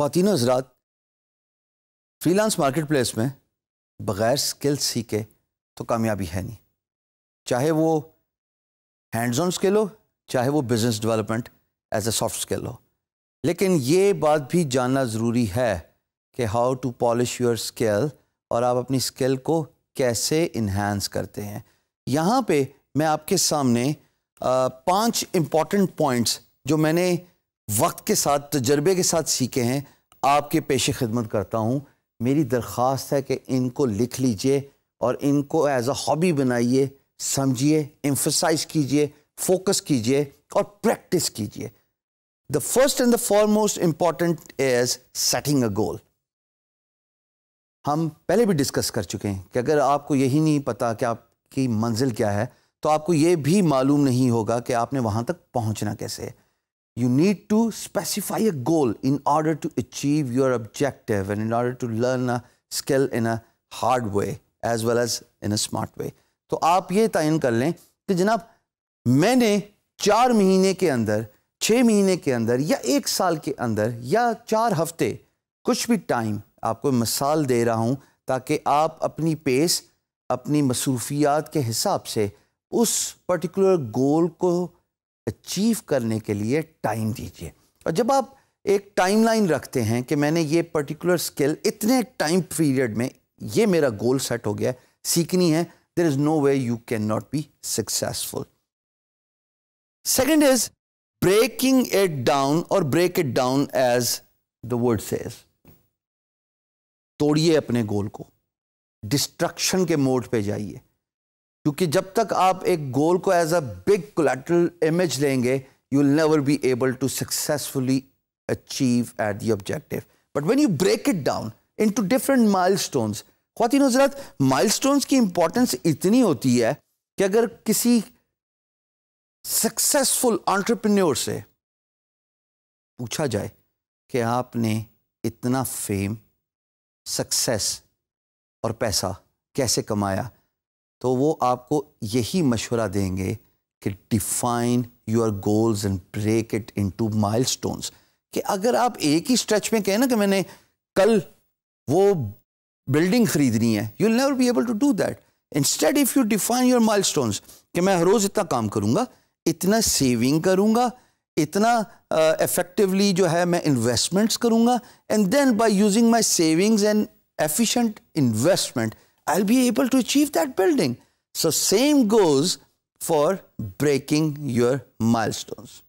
खातिन हजरात freelance market place में बग़ैर स्किल सीखे तो कामयाबी है नहीं चाहे वो हैंड्स ऑन स्किल हो चाहे वो business development as a soft skill हो लेकिन ये बात भी जानना ज़रूरी है कि how to polish your skill और आप अपनी स्किल को कैसे इन्हेंस करते हैं यहाँ पे मैं आपके सामने पांच इम्पॉर्टेंट पॉइंट्स जो मैंने वक्त के साथ तजर्बे के साथ सीखे हैं आपके पेशे खिदमत करता हूँ मेरी दरख्वास्त है कि इनको लिख लीजिए और इनको एज अ हॉबी बनाइए समझिए एम्फोसाइज कीजिए फोकस कीजिए और प्रैक्टिस कीजिए the first and the foremost important is setting a goal हम पहले भी डिस्कस कर चुके हैं कि अगर आपको यही नहीं पता कि आपकी मंजिल क्या है तो आपको ये भी मालूम नहीं होगा कि आपने वहाँ तक पहुँचना कैसे है you need to specify a goal in order to achieve your objective and in order to learn a skill in a hard way as well as in a smart way. तो आप ये तयन कर लें कि जनाब मैंने चार महीने के अंदर छः महीने के अंदर या एक साल के अंदर या चार हफ्ते कुछ भी टाइम आपको मिसाल दे रहा हूँ ताकि आप अपनी पेस अपनी मसरूफियात के हिसाब से उस पर्टिकुलर गोल को अचीव करने के लिए टाइम दीजिए और जब आप एक टाइमलाइन रखते हैं कि मैंने ये पर्टिकुलर स्किल इतने टाइम पीरियड में ये मेरा गोल सेट हो गया सीखनी है there is no way you can not be successful second is breaking it down और break it down as the word says तोड़िए अपने गोल को डिस्ट्रक्शन के मोड पे जाइए क्योंकि जब तक आप एक गोल को as a big collateral image लेंगे you will never be able to successfully achieve at the objective but when you break it down into different milestone खातिन हजरात माइल स्टोन्स की इंपॉर्टेंस इतनी होती है कि अगर किसी सक्सेसफुल ऑन्टरप्रन्योर से पूछा जाए कि आपने इतना फेम सक्सेस और पैसा कैसे कमाया तो वो आपको यही मशवरा देंगे कि define your goals and break it into milestones कि अगर आप एक ही स्ट्रेच में कहें ना कि मैंने कल वो बिल्डिंग खरीदनी है you never be able to do that instead if you define your stones कि मैं हर रोज़ इतना काम करूँगा इतना सेविंग करूँगा इतना इफेक्टिवली uh, जो है मैं इन्वेस्टमेंट्स करूँगा and then by using my savings and efficient investment I'll be able to achieve that building. So same goes for breaking your milestones.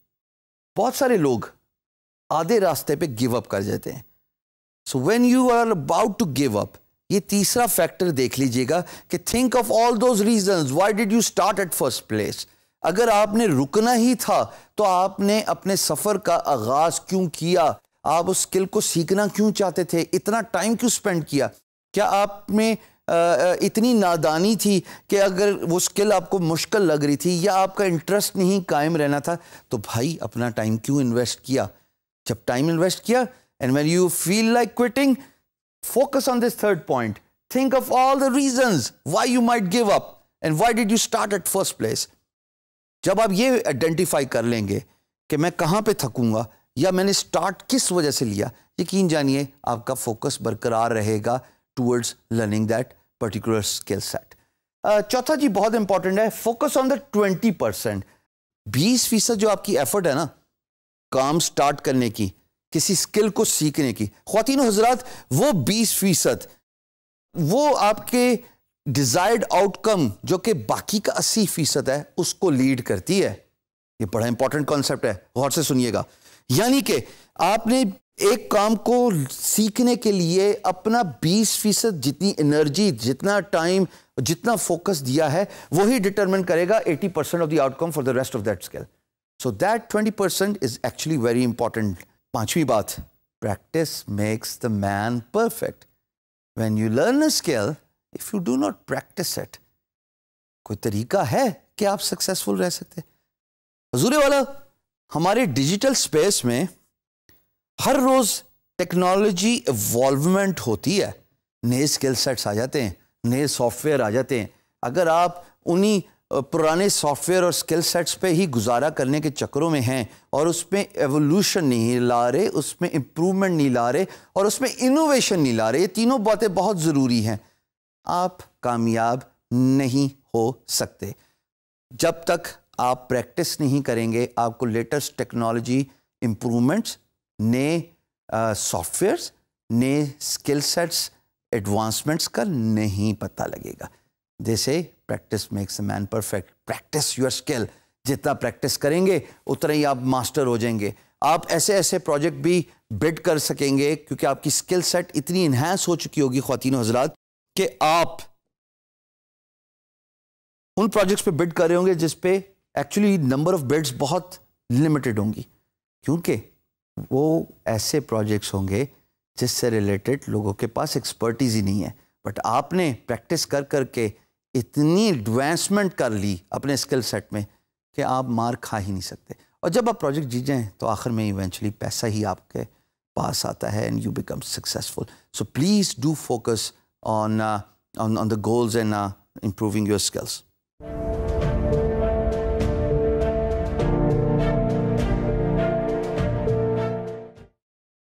बहुत सारे लोग आधे रास्ते पे गिव अप कर जाते हैं so when you are about to give up ये तीसरा फैक्टर देख लीजिएगा कि think of all those reason why did you start at first place अगर आपने रुकना ही था तो आपने अपने सफ़र का आगाज़ क्यों किया आप उस स्किल को सीखना क्यों चाहते थे इतना टाइम क्यों स्पेंड किया क्या आप में इतनी नादानी थी कि अगर वो स्किल आपको मुश्किल लग रही थी या आपका इंटरेस्ट नहीं कायम रहना था तो भाई अपना टाइम क्यों इन्वेस्ट किया जब टाइम इन्वेस्ट किया and when you feel like quitting focus on this third point think of all the reason why you might give up and why did you start at first place जब आप ये identify कर लेंगे कि मैं कहाँ पे थकूंगा या मैंने स्टार्ट किस वजह से लिया यकीन जानिए आपका फोकस बरकरार रहेगा towards learning that particular skill set चौथा जी बहुत इंपॉर्टेंट है focus on the twenty percent बीस फीसद जो आपकी एफर्ट है ना काम स्टार्ट करने की किसी स्किल को सीखने की खातिन हजरात वो बीस फीसद वो आपके डिज़ायर्ड आउटकम जो कि बाकी का अस्सी फीसद है उसको लीड करती है ये बड़ा इंपॉर्टेंट कॉन्सेप्ट है गौर से सुनिएगा यानी कि आपने एक काम को सीखने के लिए अपना 20 फीसद जितनी एनर्जी जितना टाइम जितना फोकस दिया है वही डिटरमिन करेगा 80 percent of the outcome for the rest of that skill so that 20 percent is actually very important पांचवी बात practice makes the man perfect when you learn a skill if you do not practice it कोई तरीका है कि आप successful रह सकते हजूरे वाला हमारे डिजिटल स्पेस में हर रोज़ टेक्नोलॉजी इवॉल्वमेंट होती है नए स्किल सेट्स आ जाते हैं नए सॉफ्टवेयर आ जाते हैं अगर आप उन्हीं पुराने सॉफ्टवेयर और स्किल सेट्स पे ही गुजारा करने के चक्करों में हैं और उसमें एवोल्यूशन नहीं ला रहे उसमें इम्प्रूवमेंट नहीं ला रहे और उसमें इनोवेशन नहीं ला रहे ये तीनों बातें बहुत ज़रूरी हैं आप कामयाब नहीं हो सकते जब तक आप प्रैक्टिस नहीं करेंगे आपको लेटेस्ट टेक्नोलॉजी इम्प्रूवमेंट्स नए सॉफ्टवेयर्स नए स्किल सेट्स एडवांसमेंट्स का नहीं पता लगेगा जैसे practice makes man perfect practice your skill जितना प्रैक्टिस करेंगे उतना ही आप मास्टर हो जाएंगे आप ऐसे ऐसे प्रोजेक्ट भी बिड कर सकेंगे क्योंकि आपकी स्किल सेट इतनी इन्हेंस हो चुकी होगी खातिन हजरात कि आप उन प्रोजेक्ट्स पे बिड कर रहे होंगे जिसपे एक्चुअली नंबर ऑफ बिड्स बहुत लिमिटेड होंगी क्योंकि वो ऐसे प्रोजेक्ट्स होंगे जिससे रिलेटेड लोगों के पास एक्सपर्टीज ही नहीं है बट आपने प्रैक्टिस कर कर के इतनी एडवांसमेंट कर ली अपने स्किल सेट में कि आप मार खा ही नहीं सकते और जब आप प्रोजेक्ट जीत जाएँ तो आखिर में इवेंचुअली पैसा ही आपके पास आता है and you become successful so please do focus on on on the goals and improving your skills